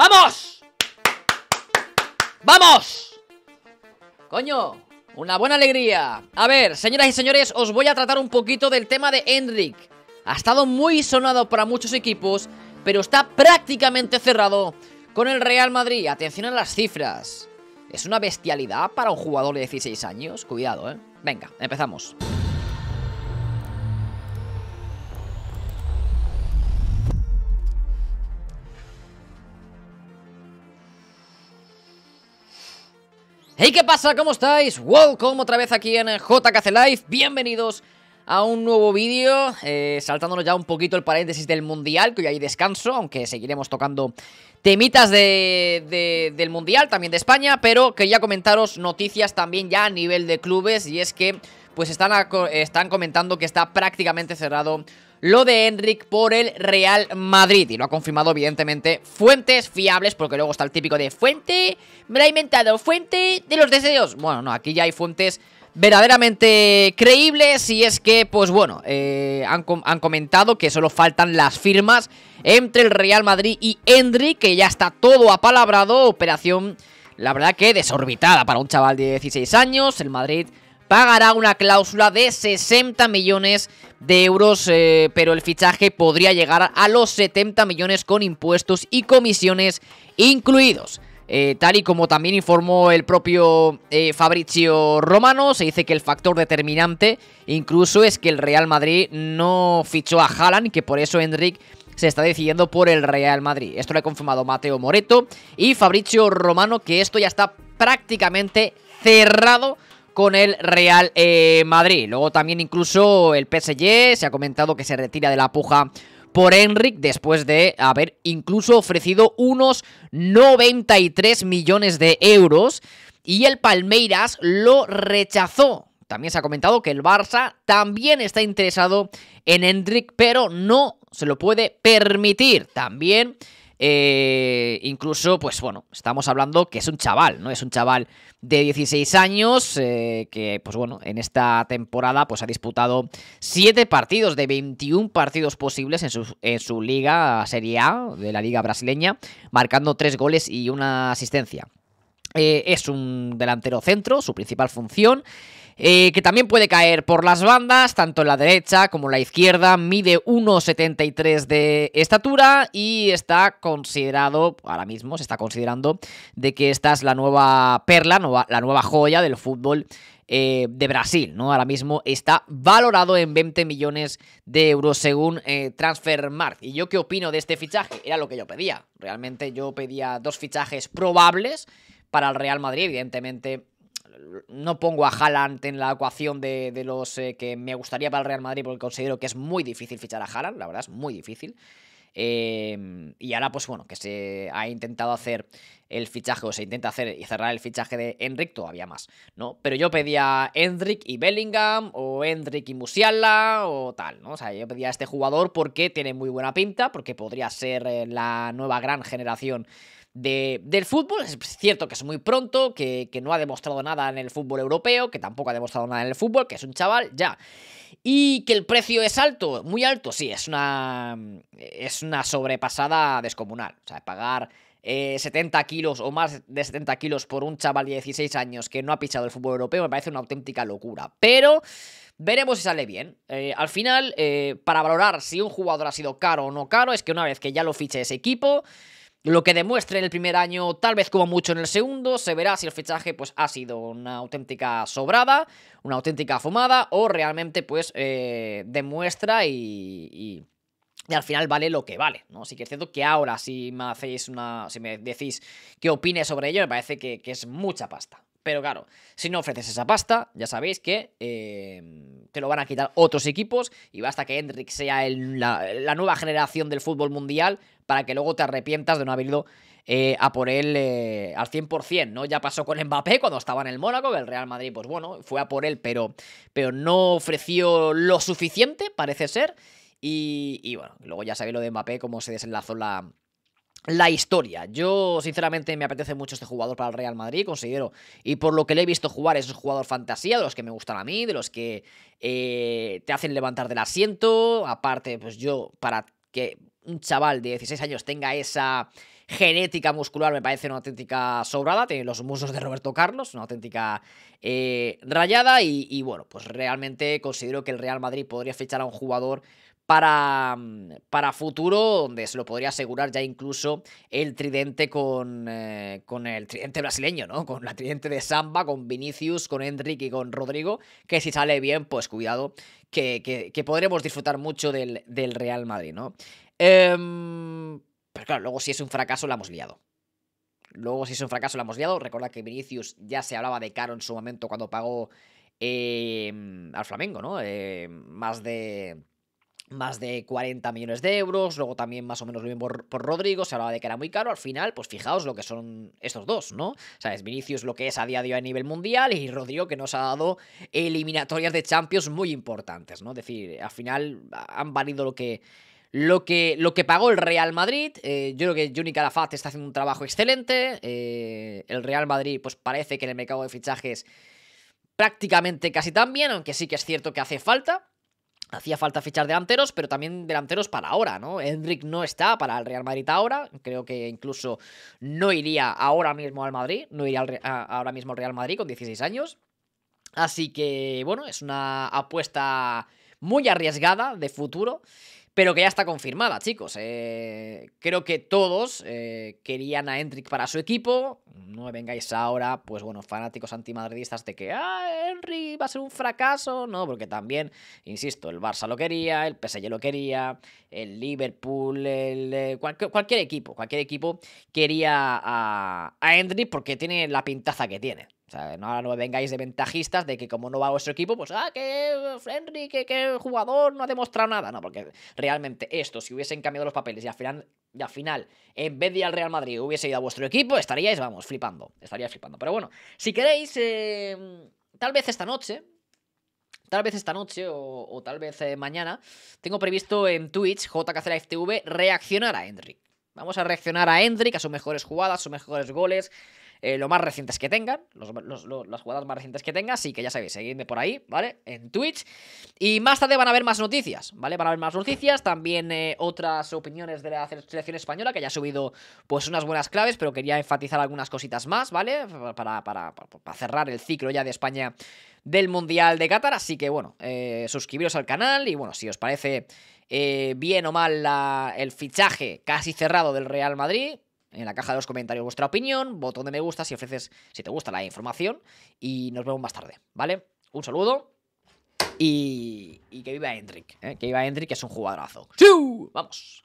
¡Vamos! ¡Vamos! ¡Coño! Una buena alegría. A ver, señoras y señores, os voy a tratar un poquito del tema de Enric. Ha estado muy sonado para muchos equipos, pero está prácticamente cerrado con el Real Madrid. Atención a las cifras. Es una bestialidad para un jugador de 16 años. Cuidado, ¿eh? Venga, empezamos. Hey, ¿qué pasa? ¿Cómo estáis? Welcome otra vez aquí en JKC Live. Bienvenidos a un nuevo vídeo, eh, saltándonos ya un poquito el paréntesis del Mundial, que hoy hay descanso, aunque seguiremos tocando temitas de, del Mundial, también de España, pero quería comentaros noticias también ya a nivel de clubes, y es que pues están, están comentando que está prácticamente cerrado lo de Enric por el Real Madrid. Y lo ha confirmado, evidentemente, fuentes fiables, porque luego está el típico de fuente, me ha inventado, fuente de los deseos. Bueno, no, aquí ya hay fuentes verdaderamente creíbles y es que, pues bueno, eh, han, han, comentado que solo faltan las firmas entre el Real Madrid y Enric, que ya está todo apalabrado, operación, la verdad que desorbitada para un chaval de 16 años, el Madrid pagará una cláusula de 60 millones de euros, eh, pero el fichaje podría llegar a los 70 millones con impuestos y comisiones incluidos. Eh, tal y como también informó el propio eh, Fabricio Fabrizio Romano, se dice que el factor determinante incluso es que el Real Madrid no fichó a Haaland, que por eso Enric se está decidiendo por el Real Madrid. Esto lo ha confirmado Mateo Moreto y Fabrizio Romano, que esto ya está prácticamente cerrado con el Real eh, Madrid. Luego también incluso el PSG se ha comentado que se retira de la puja por Enric después de haber incluso ofrecido unos 93 millones de euros y el Palmeiras lo rechazó. También se ha comentado que el Barça también está interesado en Enric, pero no se lo puede permitir. También eh, incluso, pues bueno, estamos hablando que es un chaval, ¿no? Es un chaval de 16 años eh, que, pues bueno, en esta temporada pues ha disputado 7 partidos de 21 partidos posibles en su, en su liga Serie A de la liga brasileña, marcando 3 goles y una asistencia. Eh, es un delantero centro, su principal función. Eh, que también puede caer por las bandas, tanto en la derecha como en la izquierda, mide 1,73 de estatura y está considerado, ahora mismo se está considerando, de que esta es la nueva perla, la nueva joya del fútbol eh, de Brasil, ¿no? Ahora mismo está valorado en 20 millones de euros según eh, Transfermarkt. ¿Y yo qué opino de este fichaje? Era lo que yo pedía. Realmente yo pedía dos fichajes probables, para el Real Madrid, evidentemente. No pongo a Haaland en la ecuación de, los eh, que me gustaría para el Real Madrid porque considero que es muy difícil fichar a Haaland, la verdad es muy difícil. Em, y ahora, pues bueno, que se ha intentado hacer el fichaje o se intenta hacer y cerrar el fichaje de Enric, todavía más, ¿no? Pero yo pedía Enric y Bellingham o Enric y Musiala o tal, ¿no? O sea, yo pedía a este jugador porque tiene muy buena pinta, porque podría ser eh, la nueva gran generación del fútbol. Es cierto que es muy pronto, que, no ha demostrado nada en el fútbol europeo, que tampoco ha demostrado nada en el fútbol, que es un chaval, ya. Y que el precio es alto, muy alto, sí, es una, es una sobrepasada descomunal. O sea, pagar 70 eh, kilos o más de 70 kilos por un chaval de 16 años que no ha pichado el fútbol europeo me parece una auténtica locura. Pero veremos si sale bien. Eh, al final, eh, para valorar si un jugador ha sido caro o no caro, es que una vez que ya lo fiche ese equipo lo que demuestre en el primer año, tal vez como mucho en el segundo, se verá si el fichaje pues, ha sido una auténtica sobrada, una auténtica fumada, o realmente pues eh, demuestra y, y, al final vale lo que vale. ¿no? Así que es cierto que ahora si me hacéis una. si me decís qué opine sobre ello, me parece que es mucha pasta. Pero claro, si no ofreces esa pasta, ya sabéis que em, te lo van a quitar otros equipos y basta que Hendrik sea la, nueva generación del fútbol mundial para que luego te arrepientas de no haber ido eh, a por él eh, al 100%, ¿no? Ya pasó con Mbappé cuando estaba en el Mónaco, que el Real Madrid, pues bueno, fue a por él, pero, pero no ofreció lo suficiente, parece ser. Y, y bueno, luego ya sabéis lo de Mbappé, cómo se desenlazó la, la historia. Yo, sinceramente, me apetece mucho este jugador para el Real Madrid, considero. Y por lo que le he visto jugar, es un jugador fantasía, de los que me gustan a mí, de los que eh, te hacen levantar del asiento. Aparte, pues yo, para que un chaval de 16 años tenga esa genética muscular, me parece una auténtica sobrada. Tiene los muslos de Roberto Carlos, una auténtica eh, rayada. Y, y bueno, pues realmente considero que el Real Madrid podría fichar a un jugador para, mm, para futuro, donde se lo podría asegurar ya incluso el tridente con, eh, con el tridente brasileño, ¿no? Con la tridente de Samba, con Vinicius, con Enrique y con Rodrigo, que si sale bien, pues cuidado, que, podremos disfrutar mucho del, Real Madrid, ¿no? Em, pero claro, luego si es un fracaso la hemos liado. Luego si es un fracaso la hemos liado. Recuerda que Vinicius ya se hablaba de caro en su momento cuando pagó em, al Flamengo, ¿no? Em, más de más de 40 millones de euros, luego también más o menos lo mismo por, Rodrigo, se hablaba de que era muy caro, al final, pues fijaos lo que son estos dos, ¿no? o sea es Vinicius lo que es a día de hoy a nivel mundial y Rodrigo que nos ha dado eliminatorias de Champions muy importantes, ¿no? Es decir, al final han valido lo que... Lo que, lo que pagó el Real Madrid, eh, yo creo que Juni Calafat está haciendo un trabajo excelente. Eh, el Real Madrid, pues parece que en el mercado de fichajes prácticamente casi tan bien, aunque sí que es cierto que hace falta. Hacía falta fichar delanteros, pero también delanteros para ahora, ¿no? Hendrik no está para el Real Madrid ahora. Creo que incluso no iría ahora mismo al Madrid, no iría ahora mismo al Real Madrid con 16 años. Así que, bueno, es una apuesta muy arriesgada de futuro, pero que ya está confirmada, chicos. Eh, creo que todos eh, querían a Hendrik para su equipo no vengáis ahora, pues bueno, fanáticos antimadridistas de que, ah, Henry va a ser un fracaso, no, porque también, insisto, el Barça lo quería, el PSG lo quería, el Liverpool, el, eh, cualquier, equipo, cualquier equipo quería a, a Henry porque tiene la pintaza que tiene. O no, ahora no vengáis de ventajistas de que como no va vuestro equipo, pues, ah, que eh, Henry, que, jugador no ha demostrado nada. No, porque realmente esto, si hubiesen cambiado los papeles y al final, al final en vez de ir al Real Madrid, hubiese ido a vuestro equipo, estaríais, vamos, flipando. Estaríais flipando. Pero bueno, si queréis, em, tal vez esta noche, Tal vez esta noche o, tal vez eh, mañana tengo previsto en Twitch, JKC reaccionar a Hendrik. Vamos a reaccionar a Hendrik, a sus mejores jugadas, sus mejores goles, eh, lo más recientes que tengan, las jugadas más recientes que tengan, así que ya sabéis, seguidme por ahí, ¿vale? En Twitch. Y más tarde van a haber más noticias, ¿vale? Van a haber más noticias, también eh, otras opiniones de la selección española, que haya subido pues unas buenas claves, pero quería enfatizar algunas cositas más, ¿vale? Para, para, cerrar el ciclo ya de España del Mundial de Qatar, así que bueno, eh, suscribiros al canal y bueno, si os parece... bien o mal el fichaje casi cerrado del Real Madrid, en la caja de los comentarios vuestra opinión, botón de me gusta si ofreces, si te gusta la información y nos vemos más tarde, ¿vale? Un saludo y, que viva Hendrik, ¿eh? que viva Hendrik que es un jugadorazo. tú ¡Vamos!